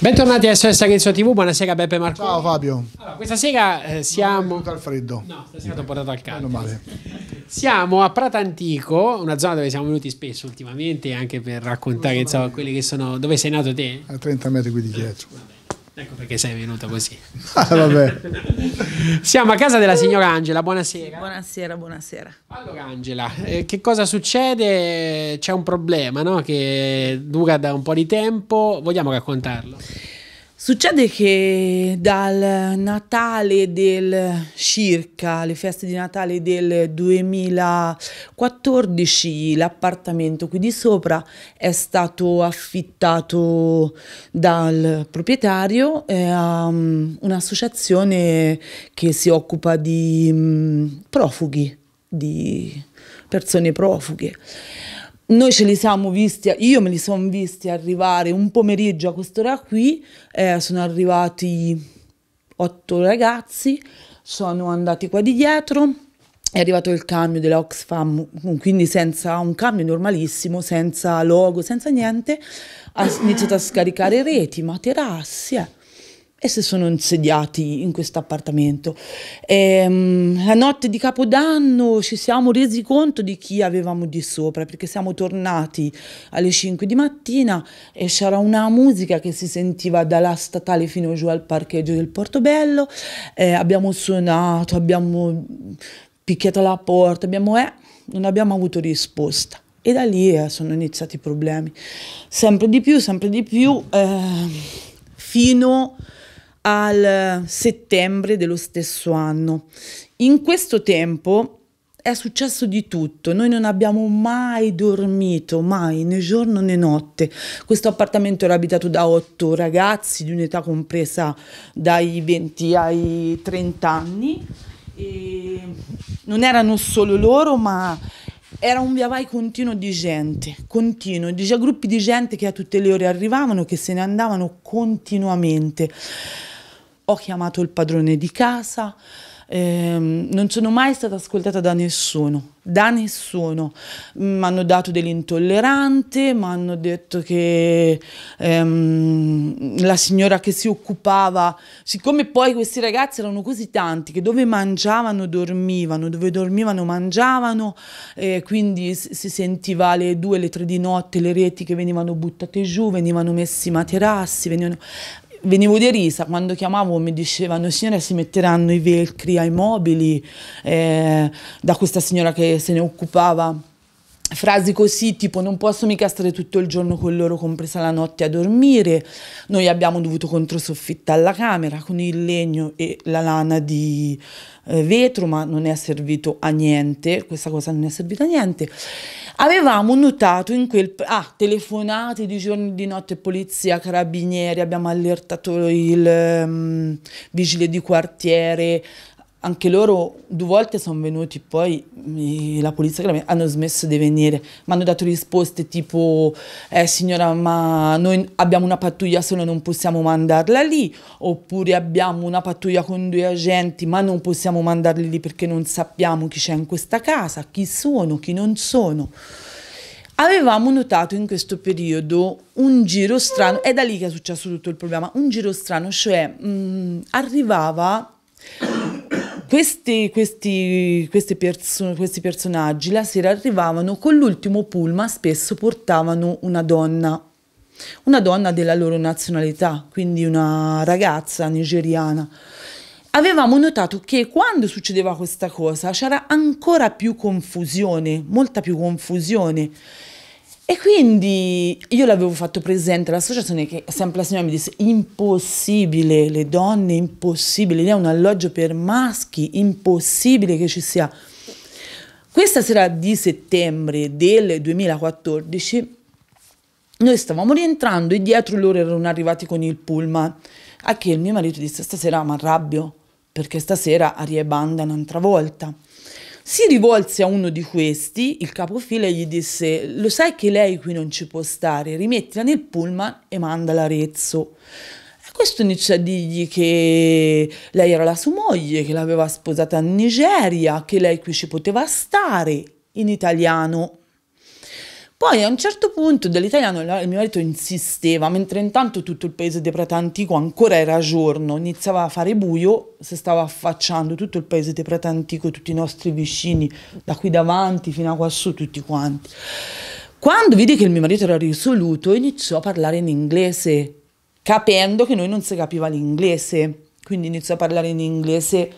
Bentornati a SOS Arezzo TV, buonasera Beppe Marco. Ciao Fabio. Allora, questa sera eh, siamo... Non al freddo. No, stasera ti ho portato al caldo. Meno male. Siamo a Prata Antico, una zona dove siamo venuti spesso ultimamente anche per raccontare insomma, quelli che sono... Dove sei nato te? A 30 metri qui di dietro. Eh, vabbè. Ecco perché sei venuta così. Ah, Siamo a casa della signora Angela, buonasera. Buonasera, buonasera. Allora Angela, eh, che cosa succede? C'è un problema no? che dura da un po' di tempo, vogliamo raccontarlo? Succede che dal Natale del circa, le feste di Natale del 2014, l'appartamento qui di sopra è stato affittato dal proprietario eh, a mm, un'associazione che si occupa di mm, profughi, di persone profughe noi ce li siamo visti, io me li sono visti arrivare un pomeriggio a quest'ora qui, eh, sono arrivati otto ragazzi, sono andati qua di dietro, è arrivato il camion dell'Oxfam, mm, quindi senza un cambio normalissimo, senza logo, senza niente, ha iniziato a scaricare reti, materassi, eh e se sono insediati in questo appartamento. Um, la notte di Capodanno ci siamo resi conto di chi avevamo di sopra perché siamo tornati alle 5 di mattina e c'era una musica che si sentiva dalla statale fino giù al parcheggio del Portobello. Eh, abbiamo suonato, abbiamo picchiato la porta, abbiamo, eh, non abbiamo avuto risposta. E da lì eh, sono iniziati i problemi, sempre di più, sempre di più, eh, fino a al settembre dello stesso anno. In questo tempo è successo di tutto, noi non abbiamo mai dormito, mai, né giorno né notte. Questo appartamento era abitato da otto ragazzi di un'età compresa dai 20 ai 30 anni e non erano solo loro, ma era un via vai continuo di gente, continuo, di già gruppi di gente che a tutte le ore arrivavano, che se ne andavano continuamente ho chiamato il padrone di casa, ehm, non sono mai stata ascoltata da nessuno, da nessuno. Mi hanno dato dell'intollerante, mi hanno detto che ehm, la signora che si occupava, siccome poi questi ragazzi erano così tanti che dove mangiavano dormivano, dove dormivano mangiavano, eh, quindi si sentiva alle due, alle tre di notte le reti che venivano buttate giù, venivano messi i materassi, venivano venivo derisa quando chiamavo mi dicevano signora si metteranno i velcri ai mobili eh, da questa signora che se ne occupava frasi così tipo non posso mica stare tutto il giorno con loro, compresa la notte, a dormire. Noi abbiamo dovuto controsoffittar la camera con il legno e la lana di eh, vetro, ma non è servito a niente, questa cosa non è servita a niente. Avevamo notato in quel... Ah, telefonate di giorno e di notte, polizia, carabinieri, abbiamo allertato il um, vigile di quartiere, anche loro due volte sono venuti, poi la polizia hanno smesso di venire, mi hanno dato risposte tipo eh, signora ma noi abbiamo una pattuglia solo non possiamo mandarla lì, oppure abbiamo una pattuglia con due agenti ma non possiamo mandarli lì perché non sappiamo chi c'è in questa casa, chi sono, chi non sono. Avevamo notato in questo periodo un giro strano, è da lì che è successo tutto il problema, un giro strano, cioè mh, arrivava questi, questi, questi, perso questi personaggi la sera arrivavano con l'ultimo pullman, spesso portavano una donna, una donna della loro nazionalità, quindi una ragazza nigeriana. Avevamo notato che quando succedeva questa cosa c'era ancora più confusione, molta più confusione. E quindi io l'avevo fatto presente all'associazione che sempre la signora mi disse impossibile, le donne impossibile, lì è un alloggio per maschi, impossibile che ci sia. Questa sera di settembre del 2014 noi stavamo rientrando e dietro loro erano arrivati con il pullman a che il mio marito disse stasera mi arrabbio perché stasera Arie Banda un'altra volta. Si rivolse a uno di questi, il capofila, e gli disse: Lo sai che lei qui non ci può stare, rimettila nel pullman e mandala a Arezzo. questo inizia a dirgli che lei era la sua moglie, che l'aveva sposata in Nigeria, che lei qui ci poteva stare in italiano. Poi a un certo punto dell'italiano il mio marito insisteva, mentre intanto tutto il paese di Prata Antico ancora era giorno, iniziava a fare buio, si stava affacciando tutto il paese di Prata Antico, tutti i nostri vicini, da qui davanti fino a quassù, tutti quanti. Quando vide che il mio marito era risoluto, iniziò a parlare in inglese, capendo che noi non si capiva l'inglese, quindi iniziò a parlare in inglese.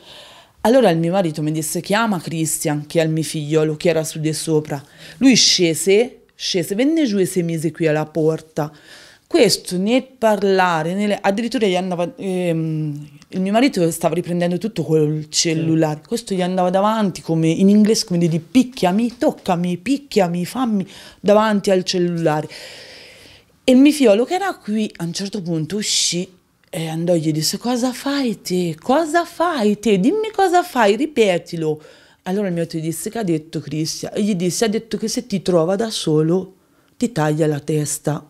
Allora il mio marito mi disse chiama Christian, che è il mio figliolo, che era su di sopra. Lui scese scese, venne giù e si mise qui alla porta. Questo né parlare, nel, addirittura gli andava, ehm, il mio marito stava riprendendo tutto col cellulare, sì. questo gli andava davanti come in inglese come di picchiami, toccami, picchiami, fammi davanti al cellulare. E il mio figliolo che era qui a un certo punto uscì e andò e gli disse cosa fai te, cosa fai te, dimmi cosa fai, ripetilo. Allora il mio disse tedesco ha detto Cristian, gli disse, ha detto che se ti trova da solo ti taglia la testa.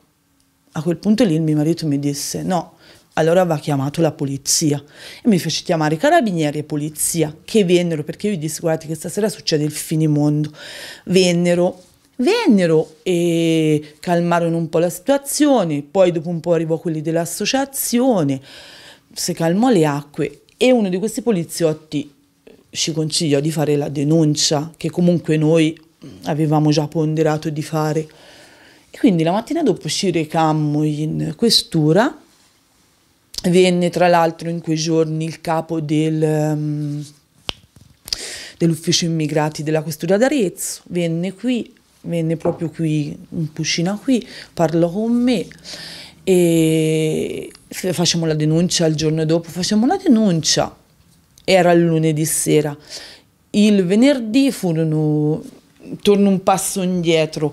A quel punto lì il mio marito mi disse no, allora va chiamato la polizia. E mi fece chiamare carabinieri e polizia, che vennero, perché io gli disse, guardate che stasera succede il finimondo. Vennero, vennero e calmarono un po' la situazione, poi dopo un po' arrivò quelli dell'associazione, si calmò le acque e uno di questi poliziotti ci consigliò di fare la denuncia che comunque noi avevamo già ponderato di fare. E quindi la mattina dopo ci recammo in questura, venne tra l'altro in quei giorni il capo del, um, dell'ufficio immigrati della questura d'Arezzo, venne qui, venne proprio qui in cucina qui, parlò con me e facciamo la denuncia il giorno dopo, facciamo la denuncia era il lunedì sera. Il venerdì furono, torno un passo indietro,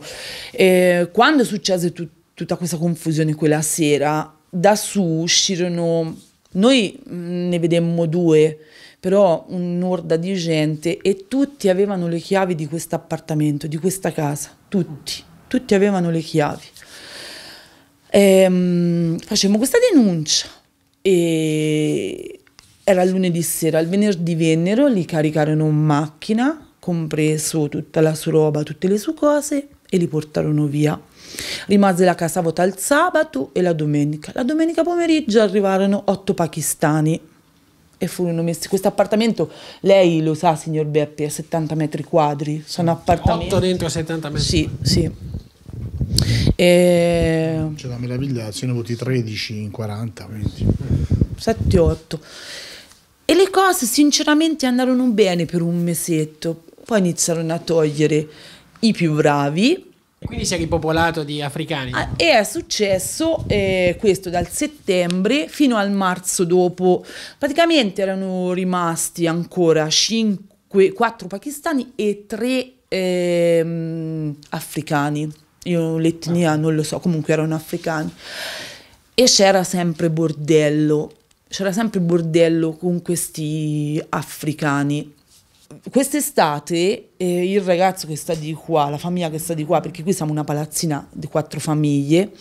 eh, quando successe tut tutta questa confusione quella sera, da su uscirono, noi ne vedemmo due, però un'orda di gente e tutti avevano le chiavi di questo appartamento, di questa casa, tutti, tutti avevano le chiavi. E, ehm, questa denuncia e era lunedì sera, il venerdì vennero, li caricarono in macchina, compreso tutta la sua roba, tutte le sue cose, e li portarono via. Rimase la casa vuota il sabato e la domenica. La domenica pomeriggio arrivarono otto pakistani e furono messi. Questo appartamento, lei lo sa, signor Beppi, è 70 metri quadri. Sono appartamenti. Otto dentro 70 metri. Sì, sì. E... C'è la meraviglia, sono voti 13 in 40, 20. 7-8. E le cose sinceramente andarono bene per un mesetto, poi iniziarono a togliere i più bravi. Quindi si è ripopolato di africani. Ah, e è successo eh, questo dal settembre fino al marzo dopo. Praticamente erano rimasti ancora 5, 4 pakistani e 3 eh, africani. Io l'etnia non lo so, comunque erano africani. E c'era sempre bordello c'era sempre bordello con questi africani. Quest'estate eh, il ragazzo che sta di qua, la famiglia che sta di qua, perché qui siamo una palazzina di quattro famiglie,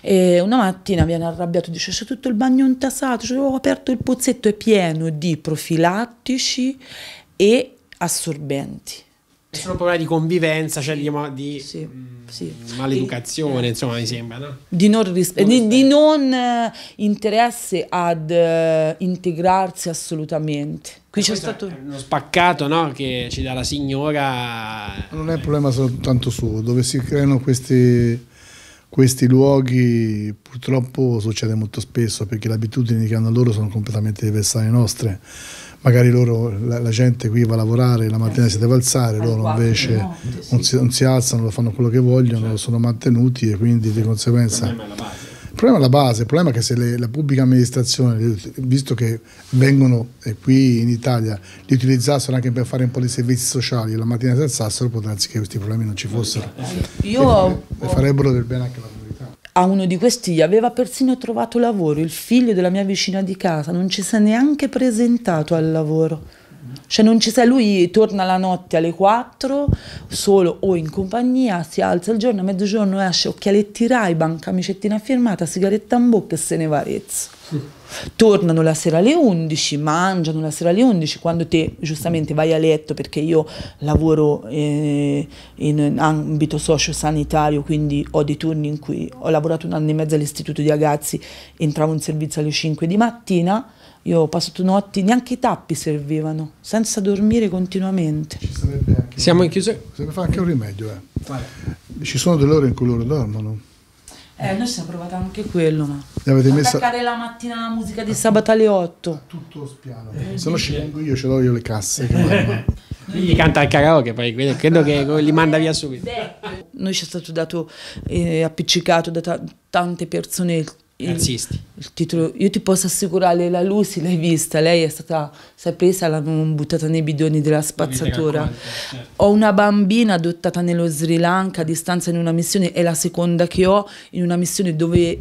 eh, una mattina viene arrabbiato e dice c'è tutto il bagno intasato, cioè, ho aperto il pozzetto, è pieno di profilattici e assorbenti un problema di convivenza, cioè di, diciamo di sì, mm, sì. maleducazione, e, eh. insomma, mi sembra, no? Di non, rispe- non, di, di non eh, interesse ad eh, integrarsi assolutamente. Qui eh, c'è stato uno spaccato no? che ci dà la signora. Non è un problema soltanto suo, dove si creano questi, questi luoghi purtroppo succede molto spesso perché le abitudini che hanno loro sono completamente diverse dalle nostre magari loro, la, la, gente qui va a lavorare, la mattina si deve alzare, loro invece non si, non si alzano, lo fanno quello che vogliono, certo. sono mantenuti e quindi di conseguenza... Il problema è la base, il problema è che se le, la pubblica amministrazione, visto che vengono qui in Italia, li utilizzassero anche per fare un po' di servizi sociali, la mattina si alzassero, potrebbe che questi problemi non ci fossero. Io... E farebbero del bene anche alla a uno di questi aveva persino trovato lavoro, il figlio della mia vicina di casa, non ci si è neanche presentato al lavoro. Cioè non ci sei, lui torna la notte alle 4, solo o in compagnia, si alza il giorno, a mezzogiorno esce, occhialetti Rai, banca, camicettina firmata, sigaretta in bocca e se ne va a Rezzo. Sì tornano la sera alle 11, mangiano la sera alle 11, quando te giustamente vai a letto perché io lavoro eh, in ambito socio-sanitario, quindi ho dei turni in cui ho lavorato un anno e mezzo all'istituto di ragazzi, entravo in servizio alle 5 di mattina, io ho passato notti, neanche i tappi servivano, senza dormire continuamente. Ci sarebbe anche, Siamo in chiusura. Sarebbe anche un rimedio. Eh. Ci sono delle ore in cui loro dormono eh, noi ci siamo provati anche quello, ma. Avete messo... Attaccare la mattina la musica di sabato alle 8. Tutto spiano. Eh, Se no ci vengo io, ce l'ho io le casse. Che gli canta il karaoke, poi credo, che li manda via subito. Noi ci è stato dato, eh, appiccicato da tante persone il, razzisti. Il titolo, io ti posso assicurare, la Lucy l'hai vista, lei è stata, si presa, l'hanno buttata nei bidoni della spazzatura. Ho una bambina adottata nello Sri Lanka a distanza in una missione, è la seconda che ho, in una missione dove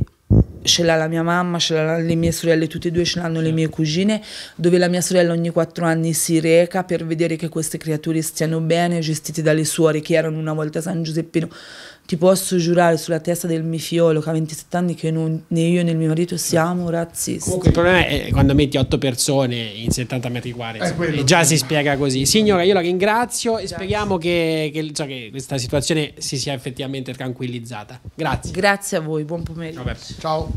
ce l'ha la mia mamma, ce l'hanno le mie sorelle, tutte e due ce l'hanno le mie cugine, dove la mia sorella ogni quattro anni si reca per vedere che queste creature stiano bene, gestite dalle suore che erano una volta San Giuseppino. Ti posso giurare sulla testa del mifiolo che a 27 anni che non, né io né mio marito siamo razzisti. Comunque il problema è eh, quando metti otto persone in 70 metri quadri, eh, già si spiega così. Signora, io la ringrazio e speriamo che, che, so, che, questa situazione si sia effettivamente tranquillizzata. Grazie. Grazie a voi, buon pomeriggio. Vabbè. Ciao.